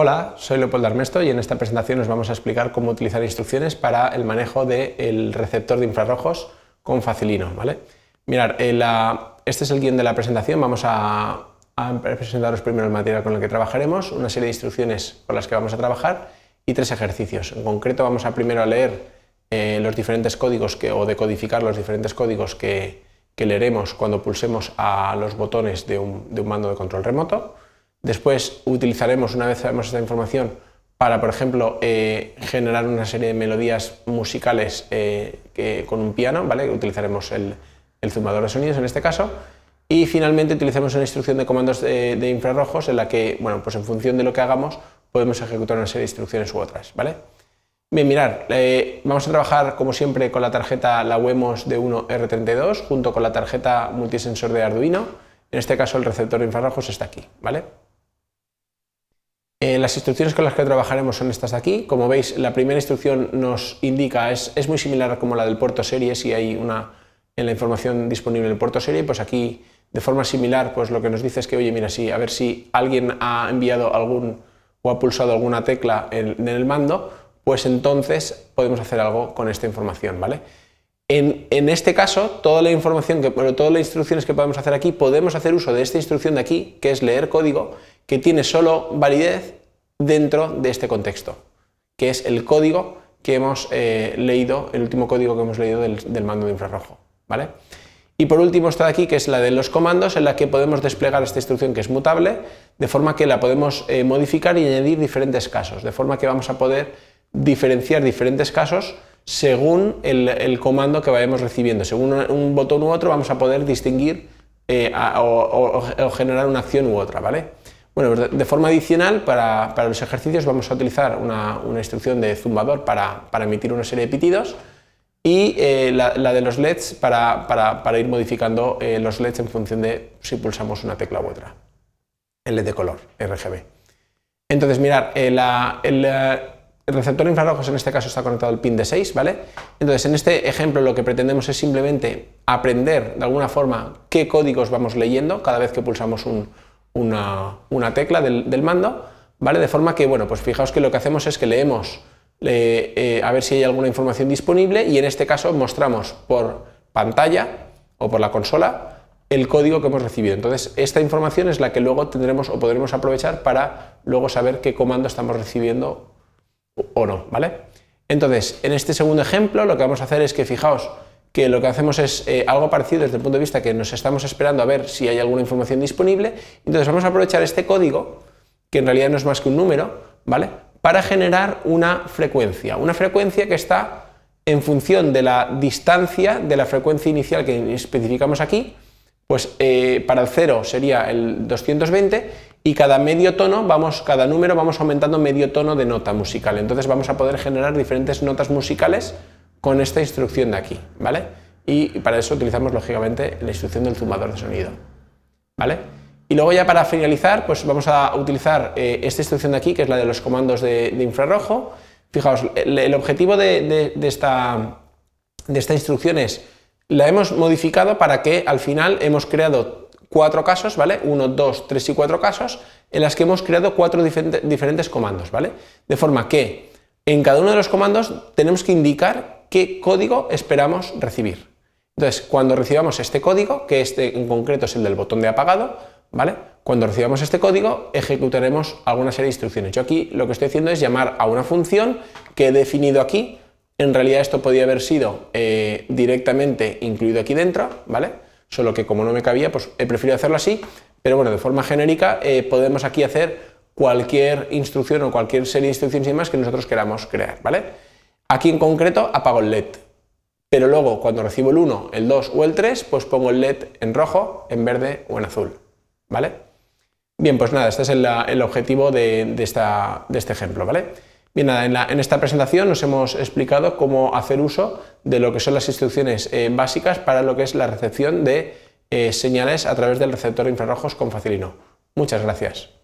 Hola, soy Leopoldo Armesto y en esta presentación os vamos a explicar cómo utilizar instrucciones para el manejo del receptor de infrarrojos con facilino. ¿vale? Eh, este es el guión de la presentación, vamos a, presentaros primero el material con el que trabajaremos, una serie de instrucciones con las que vamos a trabajar y tres ejercicios. En concreto vamos a primero a leer eh, los diferentes códigos que, o decodificar los diferentes códigos que, leeremos cuando pulsemos a los botones de un mando de control remoto Después utilizaremos, una vez sabemos esta información, para, por ejemplo, eh, generar una serie de melodías musicales eh, con un piano, ¿vale? Utilizaremos el, el, zumbador de sonidos en este caso. Y finalmente utilizamos una instrucción de comandos de, infrarrojos en la que, bueno, pues en función de lo que hagamos, podemos ejecutar una serie de instrucciones u otras, ¿vale? Bien, mirar, eh, vamos a trabajar como siempre con la tarjeta la Wemos D1 R32 junto con la tarjeta multisensor de Arduino. En este caso el receptor de infrarrojos está aquí, ¿vale? Eh, las instrucciones con las que trabajaremos son estas de aquí. Como veis, la primera instrucción nos indica, es, es muy similar como la del puerto serie, si hay una en la información disponible en puerto serie, pues aquí de forma similar, pues lo que nos dice es que, oye, mira, sí, a ver si alguien ha enviado algún o ha pulsado alguna tecla en, en el mando, pues entonces podemos hacer algo con esta información, ¿vale? En, este caso, toda la información, que, todas las instrucciones que podemos hacer aquí, podemos hacer uso de esta instrucción de aquí, que es leer código, que tiene solo validez dentro de este contexto, que es el código que hemos eh, leído, el último código que hemos leído del, mando de infrarrojo. Y por último está aquí, que es la de los comandos, en la que podemos desplegar esta instrucción que es mutable, de forma que la podemos eh, modificar y añadir diferentes casos, de forma que vamos a poder diferenciar diferentes casos según el, comando que vayamos recibiendo. Según un, botón u otro vamos a poder distinguir eh, o, generar una acción u otra, ¿vale? Bueno, pues de forma adicional, para, los ejercicios vamos a utilizar una, instrucción de zumbador para, para, emitir una serie de pitidos y eh, la, de los LEDs para, ir modificando eh, los LEDs en función de si pulsamos una tecla u otra. El LED de color, RGB. Entonces, mirar, la, el, el receptor infrarrojos en este caso está conectado al pin de 6, ¿vale? Entonces, en este ejemplo lo que pretendemos es simplemente aprender de alguna forma qué códigos vamos leyendo cada vez que pulsamos una, tecla del, mando, ¿vale? De forma que, bueno, pues fijaos que lo que hacemos es que leemos eh, a ver si hay alguna información disponible y en este caso mostramos por pantalla o por la consola el código que hemos recibido. Entonces, esta información es la que luego tendremos o podremos aprovechar para luego saber qué comando estamos recibiendo ¿vale? Entonces, en este segundo ejemplo lo que vamos a hacer es que fijaos que lo que hacemos es eh, algo parecido desde el punto de vista que nos estamos esperando a ver si hay alguna información disponible, entonces vamos a aprovechar este código, que en realidad no es más que un número, ¿vale? Para generar una frecuencia, una frecuencia que está en función de la distancia de la frecuencia inicial que especificamos aquí, pues eh, para el 0 sería el 220 y cada medio tono, vamos, cada número vamos aumentando medio tono de nota musical. Entonces vamos a poder generar diferentes notas musicales con esta instrucción de aquí, ¿vale? Y para eso utilizamos lógicamente la instrucción del zumador de sonido, ¿vale? Y luego ya para finalizar, pues vamos a utilizar eh, esta instrucción de aquí, que es la de los comandos de, infrarrojo. Fijaos, el, objetivo de, esta, de esta instrucción es la hemos modificado para que al final hemos creado cuatro casos, ¿vale? Uno, dos, tres y cuatro casos, en las que hemos creado cuatro diferentes comandos, ¿vale? De forma que en cada uno de los comandos tenemos que indicar qué código esperamos recibir. Entonces, cuando recibamos este código, que este en concreto es el del botón de apagado, ¿vale? Cuando recibamos este código, ejecutaremos alguna serie de instrucciones. Yo aquí lo que estoy haciendo es llamar a una función que he definido aquí en realidad esto podía haber sido eh, directamente incluido aquí dentro, ¿vale? Solo que como no me cabía, pues he preferido hacerlo así, pero bueno, de forma genérica eh, podemos aquí hacer cualquier instrucción o cualquier serie de instrucciones y demás que nosotros queramos crear, ¿vale? Aquí en concreto apago el LED, pero luego cuando recibo el 1, el 2 o el 3, pues pongo el LED en rojo, en verde o en azul, ¿vale? Bien, pues nada, este es el, objetivo de este ejemplo, ¿vale? en, esta presentación nos hemos explicado cómo hacer uso de lo que son las instrucciones eh, básicas para lo que es la recepción de eh, señales a través del receptor infrarrojos con Facilino. Muchas gracias.